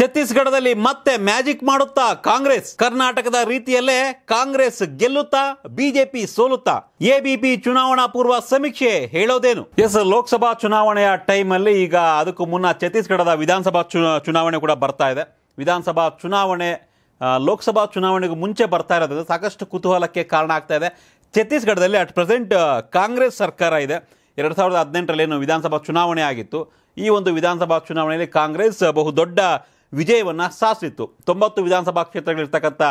ಛತ್ತೀಸ್ಗಢದಲ್ಲಿ ಮತ್ತೆ ಮ್ಯಾಜಿಕ್ ಮಾಡುತ್ತಾ ಕಾಂಗ್ರೆಸ್ ಕರ್ನಾಟಕದ ರೀತಿಯಲ್ಲೇ ಕಾಂಗ್ರೆಸ್ ಗೆಲ್ಲುತ್ತಾ ಬಿಜೆಪಿ ಸೋಲುತ್ತಾ ಎಬಿಪಿ ಚುನಾವಣಾ ಪೂರ್ವ ಸಮೀಕ್ಷೆ ಹೇಳೋದೇನು ಎಸ್ ಲೋಕಸಭಾ ಚುನಾವಣೆಯ ಟೈಮ್ ಅಲ್ಲಿ ಈಗ ಅದಕ್ಕೂ ಮುನ್ನ ಛತ್ತೀಸ್ಗಢದ ವಿಧಾನಸಭಾ ಚುನಾವಣೆ ಕೂಡ ಬರ್ತಾ ಇದೆ ವಿಧಾನಸಭಾ ಚುನಾವಣೆ ಲೋಕಸಭಾ ಚುನಾವಣೆಗೂ ಮುಂಚೆ ಬರ್ತಾ ಇರೋದ್ರಿಂದ ಸಾಕಷ್ಟು ಕುತೂಹಲಕ್ಕೆ ಕಾರಣ ಆಗ್ತಾ ಇದೆ ಛತ್ತೀಸ್ಗಢದಲ್ಲಿ ಅಟ್ ಪ್ರೆಸೆಂಟ್ ಕಾಂಗ್ರೆಸ್ ಸರ್ಕಾರ ಇದೆ ಎರಡು ಸಾವಿರದ ಹದಿನೆಂಟರಲ್ಲಿ ಏನು ವಿಧಾನಸಭಾ ಚುನಾವಣೆ ಆಗಿತ್ತು ಈ ಒಂದು ವಿಧಾನಸಭಾ ಚುನಾವಣೆಯಲ್ಲಿ ಕಾಂಗ್ರೆಸ್ ಬಹುದೊಡ್ಡ ವಿಜಯವನ್ನು ಸಾಧಿಸಿತ್ತು ತೊಂಬತ್ತು ವಿಧಾನಸಭಾ ಕ್ಷೇತ್ರಗಳಿರ್ತಕ್ಕಂಥ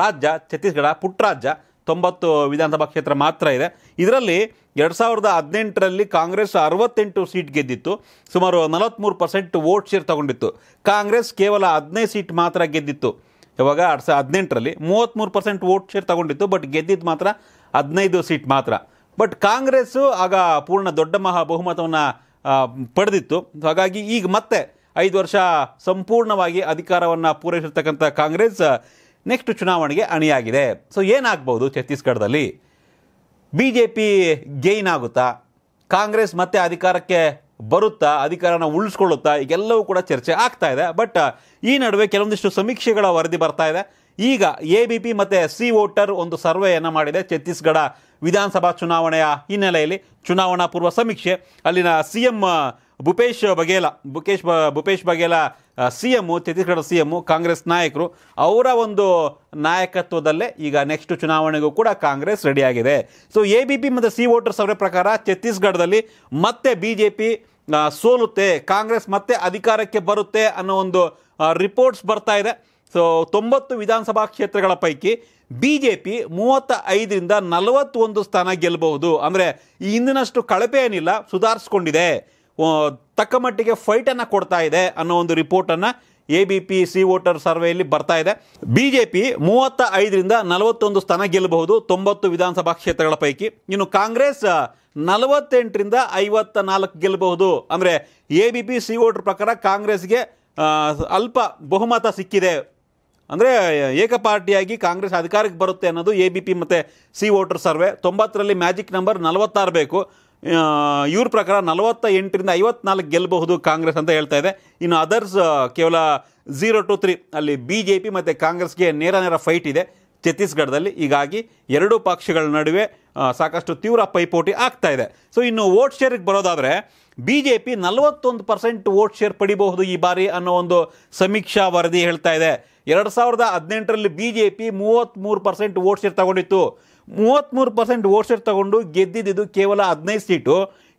ರಾಜ್ಯ ಛತ್ತೀಸ್ಗಢ ಪುಟ್ಟರಾಜ್ಯ ತೊಂಬತ್ತು ವಿಧಾನಸಭಾ ಕ್ಷೇತ್ರ ಮಾತ್ರ ಇದೆ ಇದರಲ್ಲಿ ಎರಡು ಸಾವಿರದ ಹದಿನೆಂಟರಲ್ಲಿ ಕಾಂಗ್ರೆಸ್ ಅರವತ್ತೆಂಟು ಸೀಟ್ ಗೆದ್ದಿತ್ತು ಸುಮಾರು ನಲವತ್ತ್ಮೂರು ಪರ್ಸೆಂಟ್ ವೋಟ್ ಶೇರ್ ತಗೊಂಡಿತ್ತು ಕಾಂಗ್ರೆಸ್ ಕೇವಲ ಹದಿನೈದು ಸೀಟ್ ಮಾತ್ರ ಗೆದ್ದಿತ್ತು ಇವಾಗ ಎರಡು ಸಾವಿರದ ಹದಿನೆಂಟರಲ್ಲಿ ಮೂವತ್ತ್ಮೂರು ಪರ್ಸೆಂಟ್ ವೋಟ್ ಶೇರ್ ತಗೊಂಡಿತ್ತು ಬಟ್ ಗೆದ್ದಿದ್ದು ಮಾತ್ರ ಹದಿನೈದು ಸೀಟ್ ಮಾತ್ರ ಬಟ್ ಕಾಂಗ್ರೆಸ್ಸು ಆಗ ಪೂರ್ಣ ದೊಡ್ಡ ಮಹಾ ಬಹುಮತವನ್ನು ಪಡೆದಿತ್ತು ಹಾಗಾಗಿ ಈಗ ಮತ್ತೆ ಐದು ವರ್ಷ ಸಂಪೂರ್ಣವಾಗಿ ಅಧಿಕಾರವನ್ನು ಪೂರೈಸಿರ್ತಕ್ಕಂಥ ಕಾಂಗ್ರೆಸ್ ನೆಕ್ಸ್ಟ್ ಚುನಾವಣೆಗೆ ಅಣಿಯಾಗಿದೆ ಸೊ ಏನಾಗ್ಬೋದು ಛತ್ತೀಸ್ಗಢದಲ್ಲಿ ಬಿ ಜೆ ಪಿ ಗೈನ್ ಆಗುತ್ತಾ ಕಾಂಗ್ರೆಸ್ ಮತ್ತೆ ಅಧಿಕಾರಕ್ಕೆ ಬರುತ್ತಾ ಅಧಿಕಾರನ ಉಳಿಸ್ಕೊಳ್ಳುತ್ತಾ ಈಗೆಲ್ಲವೂ ಕೂಡ ಚರ್ಚೆ ಆಗ್ತಾ ಇದೆ ಬಟ್ ಈ ನಡುವೆ ಕೆಲವೊಂದಿಷ್ಟು ಸಮೀಕ್ಷೆಗಳ ವರದಿ ಬರ್ತಾ ಇದೆ ಈಗ ಎ ಬಿ ಪಿ ಮತ್ತು ಸಿ ವೋಟರ್ ಒಂದು ಸರ್ವೆಯನ್ನು ಮಾಡಿದೆ ಛತ್ತೀಸ್ಗಢ ವಿಧಾನಸಭಾ ಚುನಾವಣೆಯ ಹಿನ್ನೆಲೆಯಲ್ಲಿ ಚುನಾವಣಾ ಪೂರ್ವ ಸಮೀಕ್ಷೆ ಅಲ್ಲಿನ ಸಿ ಎಮ್ ಭೂಪೇಶ್ ಬಘೇಲ ಭೂಕೇಶ್ ಬ Bhupesh Baghel C M Chhattisgarh C M Congress ನಾಯಕರು ಅವರ ಒಂದು ನಾಯಕತ್ವದಲ್ಲೇ ಈಗ ನೆಕ್ಸ್ಟ್ ಚುನಾವಣೆಗೂ ಕೂಡ ಕಾಂಗ್ರೆಸ್ ರೆಡಿಯಾಗಿದೆ ಸೊ ಎ ಬಿ ಪಿ ಮತ್ತು ಸಿ ವೋಟರ್ ಸರ್ವೆ ಪ್ರಕಾರ ಛತ್ತೀಸ್ಗಢದಲ್ಲಿ ಮತ್ತೆ ಬಿ ಜೆ ಪಿ ಸೋಲುತ್ತೆ ಕಾಂಗ್ರೆಸ್ ಮತ್ತೆ ಅಧಿಕಾರಕ್ಕೆ ಬರುತ್ತೆ ಅನ್ನೋ ಒಂದು ರಿಪೋರ್ಟ್ಸ್ ಬರ್ತಾ ಇದೆ ಸೊ ತೊಂಬತ್ತು ವಿಧಾನಸಭಾ ಕ್ಷೇತ್ರಗಳ ಪೈಕಿ ಬಿ ಜೆ ಪಿ ಮೂವತ್ತ ಐದರಿಂದ ನಲವತ್ತೊಂದು ಸ್ಥಾನ ಗೆಲ್ಲಬಹುದು ಅಂದರೆ ಈ ಹಿಂದಿನಷ್ಟು ಕಳಪೆ ಏನಿಲ್ಲ ಸುಧಾರಿಸ್ಕೊಂಡಿದೆ ತಕ್ಕ ಮಟ್ಟಿಗೆ ಫೈಟನ್ನು ಕೊಡ್ತಾ ಇದೆ ಅನ್ನೋ ಒಂದು ರಿಪೋರ್ಟನ್ನು A B P C voter ಸರ್ವೆಯಲ್ಲಿ ಬರ್ತಾ ಇದೆ ಬಿ ಜೆ ಪಿ ಮೂವತ್ತ ಐದರಿಂದ ನಲವತ್ತೊಂದು ಸ್ಥಾನ ಗೆಲ್ಲಬಹುದು ತೊಂಬತ್ತು ವಿಧಾನಸಭಾ ಕ್ಷೇತ್ರಗಳ ಪೈಕಿ ಇನ್ನು ಕಾಂಗ್ರೆಸ್ ನಲವತ್ತೆಂಟರಿಂದ ಐವತ್ತ ನಾಲ್ಕು ಗೆಲ್ಲಬಹುದು ಅಂದರೆ A B P C voter ಪ್ರಕಾರ ಕಾಂಗ್ರೆಸ್ಗೆ ಅಲ್ಪ ಬಹುಮತ ಸಿಕ್ಕಿದೆ ಅಂದರೆ ಏಕಪಾರ್ಟಿಯಾಗಿ ಕಾಂಗ್ರೆಸ್ ಅಧಿಕಾರಕ್ಕೆ ಬರುತ್ತೆ ಅನ್ನೋದು ಎ ಬಿ ಪಿ ಮತ್ತು ಸಿ ವೋಟರ್ ಸರ್ವೆ ತೊಂಬತ್ತರಲ್ಲಿ ಮ್ಯಾಜಿಕ್ ನಂಬರ್ ನಲವತ್ತಾರು ಬೇಕು ಇವ್ರ ಪ್ರಕಾರ ನಲವತ್ತ ಎಂಟರಿಂದ ಐವತ್ನಾಲ್ಕು ಗೆಲ್ಲಬಹುದು ಕಾಂಗ್ರೆಸ್ ಅಂತ ಹೇಳ್ತಾ ಇದೆ ಇನ್ನು ಅದರ್ಸ್ ಕೇವಲ ಝೀರೋ ಟು ತ್ರೀ ಅಲ್ಲಿ ಬಿ ಜೆ ಪಿ ಮತ್ತು ಕಾಂಗ್ರೆಸ್ಗೆ ನೇರ ನೇರ ಫೈಟ್ ಇದೆ ಛತ್ತೀಸ್ಗಢದಲ್ಲಿ ಹೀಗಾಗಿ ಎರಡೂ ಪಕ್ಷಗಳ ನಡುವೆ ಸಾಕಷ್ಟು ತೀವ್ರ ಪೈಪೋಟಿ ಆಗ್ತಾ ಇದೆ ಸೊ ಇನ್ನು ವೋಟ್ ಶೇರಿಗೆ ಬರೋದಾದರೆ ಬಿ ಜೆ ಪಿ ನಲವತ್ತೊಂದು ಪರ್ಸೆಂಟ್ ವೋಟ್ ಶೇರ್ ಪಡಿಬಹುದು ಈ ಬಾರಿ ಅನ್ನೋ ಒಂದು ಸಮೀಕ್ಷಾ ವರದಿ ಹೇಳ್ತಾ ಇದೆ ಎರಡು ಸಾವಿರದ ಹದಿನೆಂಟರಲ್ಲಿ ಬಿ ಜೆ ಪಿ ಮೂವತ್ತ್ಮೂರು ಪರ್ಸೆಂಟ್ ವೋಟ್ ಶೇರ್ ತಗೊಂಡಿತ್ತು ಮೂವತ್ತ್ಮೂರು ಪರ್ಸೆಂಟ್ ಓಟ್ ಶೇರ್ ತಗೊಂಡು ಗೆದ್ದಿದ್ದು ಕೇವಲ ಹದಿನೈದು ಸೀಟು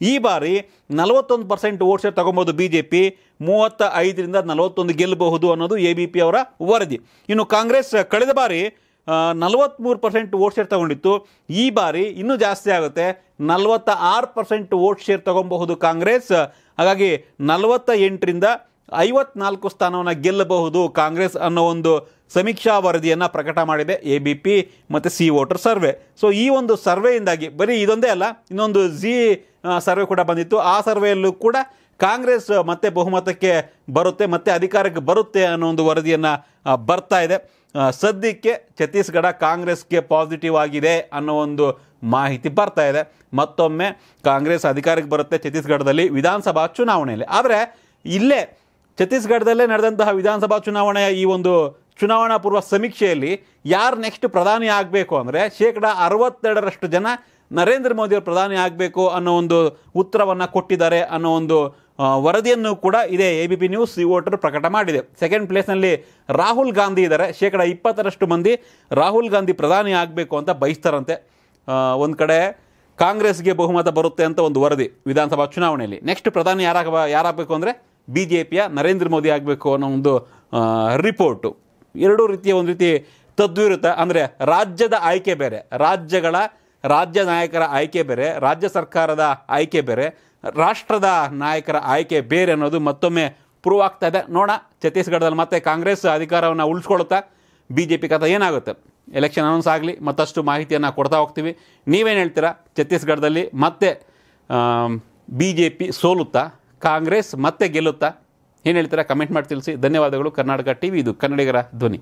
ಈ ಬಾರಿ ನಲವತ್ತೊಂದು ಪರ್ಸೆಂಟ್ ಓಟ್ ಶೇರ್ ತಗೊಬೋದು ಬಿ ಜೆ ಪಿ ಮೂವತ್ತ ಐದರಿಂದ ನಲವತ್ತೊಂದು ಗೆಲ್ಲಬಹುದು ಅನ್ನೋದು ಎ ಬಿ ಪಿ ಅವರ ವರದಿ ಇನ್ನು ಕಾಂಗ್ರೆಸ್ ಕಳೆದ ಬಾರಿ ನಲವತ್ತ್ಮೂರು ಪರ್ಸೆಂಟ್ ವೋಟ್ ಶೇರ್ ತಗೊಂಡಿತ್ತು ಈ ಬಾರಿ ಇನ್ನೂ ಜಾಸ್ತಿ ಆಗುತ್ತೆ ನಲವತ್ತ ಆರು ಪರ್ಸೆಂಟ್ ವೋಟ್ ಶೇರ್ ತಗೊಬಹುದು ಕಾಂಗ್ರೆಸ್ ಹಾಗಾಗಿ ನಲವತ್ತ ಎಂಟರಿಂದ ಐವತ್ನಾಲ್ಕು ಸ್ಥಾನವನ್ನು ಗೆಲ್ಲಬಹುದು ಕಾಂಗ್ರೆಸ್ ಅನ್ನೋ ಒಂದು ಸಮೀಕ್ಷಾ ವರದಿಯನ್ನು ಪ್ರಕಟ ಮಾಡಿದೆ ಎ ಬಿ ಪಿ ಮತ್ತು ಸಿ ವೋಟರ್ ಸರ್ವೆ ಸೊ ಈ ಒಂದು ಸರ್ವೆಯಿಂದಾಗಿ ಬರೀ ಇದೊಂದೇ ಅಲ್ಲ ಇನ್ನೊಂದು ಜಿ ಸರ್ವೆ ಕೂಡ ಬಂದಿತ್ತು ಆ ಸರ್ವೆಯಲ್ಲೂ ಕೂಡ ಕಾಂಗ್ರೆಸ್ ಮತ್ತೆ ಬಹುಮತಕ್ಕೆ ಬರುತ್ತೆ ಮತ್ತೆ ಅಧಿಕಾರಕ್ಕೆ ಬರುತ್ತೆ ಅನ್ನೋ ಒಂದು ವರದಿಯನ್ನು ಬರ್ತಾ ಇದೆ ಸದ್ಯಕ್ಕೆ ಛತ್ತೀಸ್ಗಢ ಕಾಂಗ್ರೆಸ್ಗೆ ಪಾಸಿಟಿವ್ ಆಗಿದೆ ಅನ್ನೋ ಒಂದು ಮಾಹಿತಿ ಬರ್ತಾ ಇದೆ ಮತ್ತೊಮ್ಮೆ ಕಾಂಗ್ರೆಸ್ ಅಧಿಕಾರಕ್ಕೆ ಬರುತ್ತೆ ಛತ್ತೀಸ್ಗಢದಲ್ಲಿ ವಿಧಾನಸಭಾ ಚುನಾವಣೆಯಲ್ಲಿ ಆದರೆ ಇಲ್ಲೇ ಛತ್ತೀಸ್ಗಢದಲ್ಲೇ ನಡೆದಂತಹ ವಿಧಾನಸಭಾ ಚುನಾವಣೆಯ ಈ ಒಂದು ಚುನಾವಣಾ ಪೂರ್ವ ಸಮೀಕ್ಷೆಯಲ್ಲಿ ಯಾರು ನೆಕ್ಸ್ಟ್ ಪ್ರಧಾನಿ ಆಗಬೇಕು ಅಂದರೆ ಶೇಕಡ ಅರವತ್ತೆರಡರಷ್ಟು ಜನ ನರೇಂದ್ರ ಮೋದಿಯವರು ಪ್ರಧಾನಿ ಆಗಬೇಕು ಅನ್ನೋ ಒಂದು ಉತ್ತರವನ್ನು ಕೊಟ್ಟಿದ್ದಾರೆ ಅನ್ನೋ ಒಂದು ವರದಿಯನ್ನು ಕೂಡ ಇದೇ ಎ ಬಿ ಪಿ ನ್ಯೂಸ್ ಈ ವೋಟರ್ ಪ್ರಕಟ ಮಾಡಿದೆ ಸೆಕೆಂಡ್ ಪ್ಲೇಸ್ನಲ್ಲಿ ರಾಹುಲ್ ಗಾಂಧಿ ಇದ್ದಾರೆ ಶೇಕಡ ಇಪ್ಪತ್ತರಷ್ಟು ಮಂದಿ ರಾಹುಲ್ ಗಾಂಧಿ ಪ್ರಧಾನಿ ಆಗಬೇಕು ಅಂತ ಬಯಸ್ತಾರಂತೆ ಒಂದು ಕಡೆ ಕಾಂಗ್ರೆಸ್ಗೆ ಬಹುಮತ ಬರುತ್ತೆ ಅಂತ ಒಂದು ವರದಿ ವಿಧಾನಸಭಾ ಚುನಾವಣೆಯಲ್ಲಿ ನೆಕ್ಸ್ಟ್ ಪ್ರಧಾನಿ ಯಾರಾಗ ಯಾರಾಗಬೇಕು ಅಂದರೆ ಬಿ ಜೆ ಪಿಯ ನರೇಂದ್ರ ಮೋದಿ ಆಗಬೇಕು ಅನ್ನೋ ಒಂದು ರಿಪೋರ್ಟು ಎರಡೂ ರೀತಿಯ ಒಂದು ರೀತಿ ತದ್ವಿರುತ್ತ ಅಂದರೆ ರಾಜ್ಯದ ಆಯ್ಕೆ ಬೇರೆ ರಾಜ್ಯಗಳ ರಾಜ್ಯ ನಾಯಕರ ಆಯ್ಕೆ ಬೇರೆ ರಾಜ್ಯ ಸರ್ಕಾರದ ಆಯ್ಕೆ ಬೇರೆ ರಾಷ್ಟ್ರದ ನಾಯಕರ ಆಯ್ಕೆ ಬೇರೆ ಅನ್ನೋದು ಮತ್ತೊಮ್ಮೆ ಪ್ರೂವ್ ಆಗ್ತಾ ಇದೆ ನೋಡೋಣ ಛತ್ತೀಸ್ಗಢದಲ್ಲಿ ಮತ್ತೆ ಕಾಂಗ್ರೆಸ್ ಅಧಿಕಾರವನ್ನು ಉಳಿಸ್ಕೊಳುತ್ತಾ ಬಿ ಜೆ ಪಿ ಕಥೆ ಏನಾಗುತ್ತೆ ಎಲೆಕ್ಷನ್ ಅನೌನ್ಸ್ ಆಗಲಿ ಮತ್ತಷ್ಟು ಮಾಹಿತಿಯನ್ನು ಕೊಡ್ತಾ ಹೋಗ್ತೀವಿ ನೀವೇನು ಹೇಳ್ತೀರಾ ಛತ್ತೀಸ್ಗಢದಲ್ಲಿ ಮತ್ತೆ ಬಿ ಜೆ ಪಿ ಸೋಲುತ್ತಾ ಕಾಂಗ್ರೆಸ್ ಮತ್ತೆ ಗೆಲ್ಲುತ್ತಾ ಏನು ಹೇಳ್ತೀರಾ ಕಮೆಂಟ್ ಮಾಡಿ ತಿಳಿಸಿ ಧನ್ಯವಾದಗಳು ಕರ್ನಾಟಕ ಟಿ ವಿ ಇದು ಕನ್ನಡಿಗರ ಧ್ವನಿ